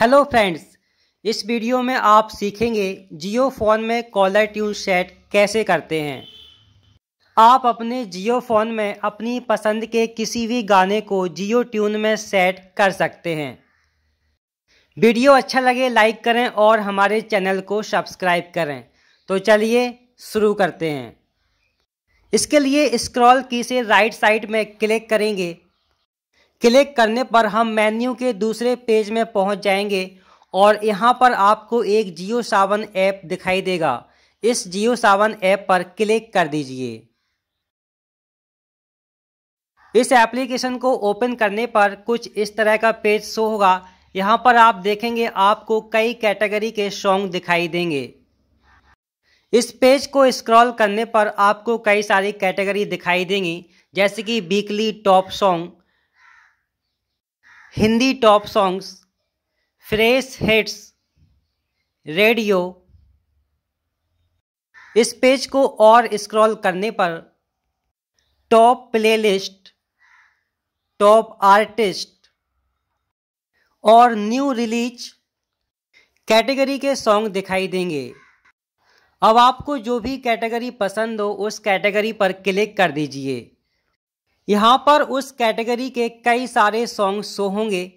hello friends इस video में आप सीखेंगे जियो फ़ोन में कॉलर ट्यून सेट कैसे करते हैं आप अपने जियो फ़ोन में अपनी पसंद के किसी भी गाने को जियो ट्यून में सेट कर सकते हैं वीडियो अच्छा लगे लाइक करें और हमारे चैनल को सब्सक्राइब करें तो चलिए शुरू करते हैं इसके लिए स्क्रॉल की से राइट साइड में क्लिक करेंगे क्लिक करने पर हम मेन्यू के दूसरे पेज में पहुंच जाएंगे और यहां पर आपको एक जियो सावन ऐप दिखाई देगा इस जियो सावन ऐप पर क्लिक कर दीजिए इस एप्लीकेशन को ओपन करने पर कुछ इस तरह का पेज शो होगा यहाँ पर आप देखेंगे आपको कई कैटेगरी के सॉन्ग दिखाई देंगे इस पेज को स्क्रॉल करने पर आपको कई सारी कैटेगरी दिखाई देंगी जैसे कि weekly top song Hindi top songs fresh hits radio इस पेज को और स्क्रॉल करने पर टॉप प्लेलिस्ट टॉप आर्टिस्ट और न्यू रिलीज कैटेगरी के सॉन्ग दिखाई देंगे अब आपको जो भी कैटेगरी पसंद हो उस कैटेगरी पर क्लिक कर दीजिए यहाँ पर उस कैटेगरी के कई सारे सॉन्ग शो होंगे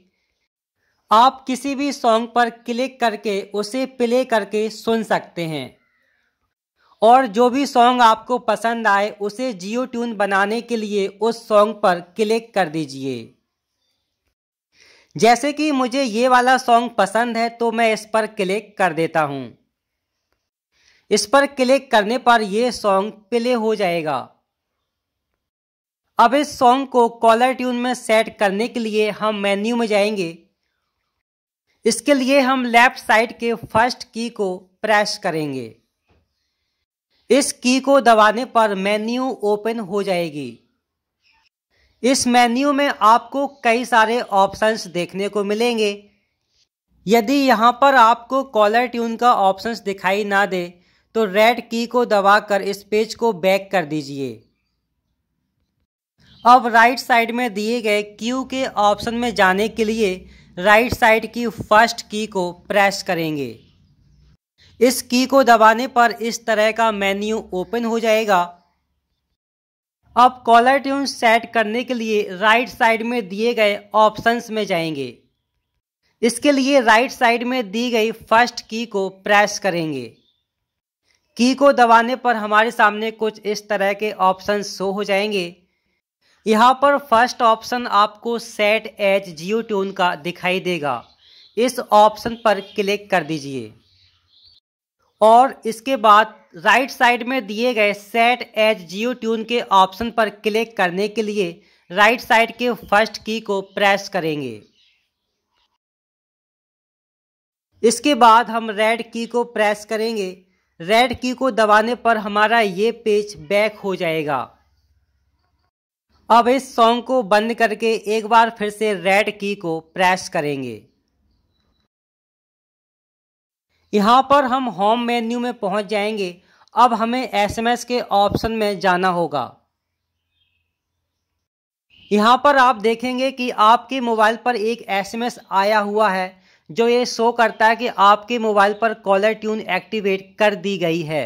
आप किसी भी सॉन्ग पर क्लिक करके उसे प्ले करके सुन सकते हैं और जो भी सॉन्ग आपको पसंद आए उसे जियो ट्यून बनाने के लिए उस सॉन्ग पर क्लिक कर दीजिए जैसे कि मुझे ये वाला सॉन्ग पसंद है तो मैं इस पर क्लिक कर देता हूँ इस पर क्लिक करने पर यह सॉन्ग प्ले हो जाएगा अब इस सॉन्ग को कॉलर ट्यून में सेट करने के लिए हम मेन्यू में जाएंगे इसके लिए हम लेफ्ट साइड के फर्स्ट की को प्रेस करेंगे इस की को दबाने पर मेन्यू ओपन हो जाएगी इस मेन्यू में आपको कई सारे ऑप्शंस देखने को मिलेंगे यदि यहाँ पर आपको कॉलर ट्यून का ऑप्शंस दिखाई ना दे तो रेड की को दबाकर इस पेज को बैक कर दीजिए अब राइट साइड में दिए गए क्यू के ऑप्शन में जाने के लिए राइट साइड की फर्स्ट की को प्रेस करेंगे इस की को दबाने पर इस तरह का मेन्यू ओपन हो जाएगा अब कॉलर ट्यून सेट करने के लिए राइट साइड में दिए गए ऑप्शंस में जाएंगे इसके लिए राइट साइड में दी गई फर्स्ट की को प्रेस करेंगे की को दबाने पर हमारे सामने कुछ इस तरह के ऑप्शन शो हो जाएंगे यहाँ पर फर्स्ट ऑप्शन आपको सेट एच जियो ट्यून का दिखाई देगा इस ऑप्शन पर क्लिक कर दीजिए और इसके बाद राइट साइड में दिए गए सेट एच जियो ट्यून के ऑप्शन पर क्लिक करने के लिए राइट साइड के फर्स्ट की को प्रेस करेंगे इसके बाद हम रेड की को प्रेस करेंगे रेड की को दबाने पर हमारा ये पेज बैक हो जाएगा अब इस सॉन्ग को बंद करके एक बार फिर से रेड की को प्रेस करेंगे यहाँ पर हम होम मेन्यू में पहुँच जाएंगे अब हमें एसएमएस के ऑप्शन में जाना होगा यहाँ पर आप देखेंगे कि आपके मोबाइल पर एक एसएमएस आया हुआ है जो ये शो करता है कि आपके मोबाइल पर कॉलर ट्यून एक्टिवेट कर दी गई है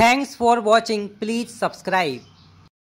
thanks for watching please subscribe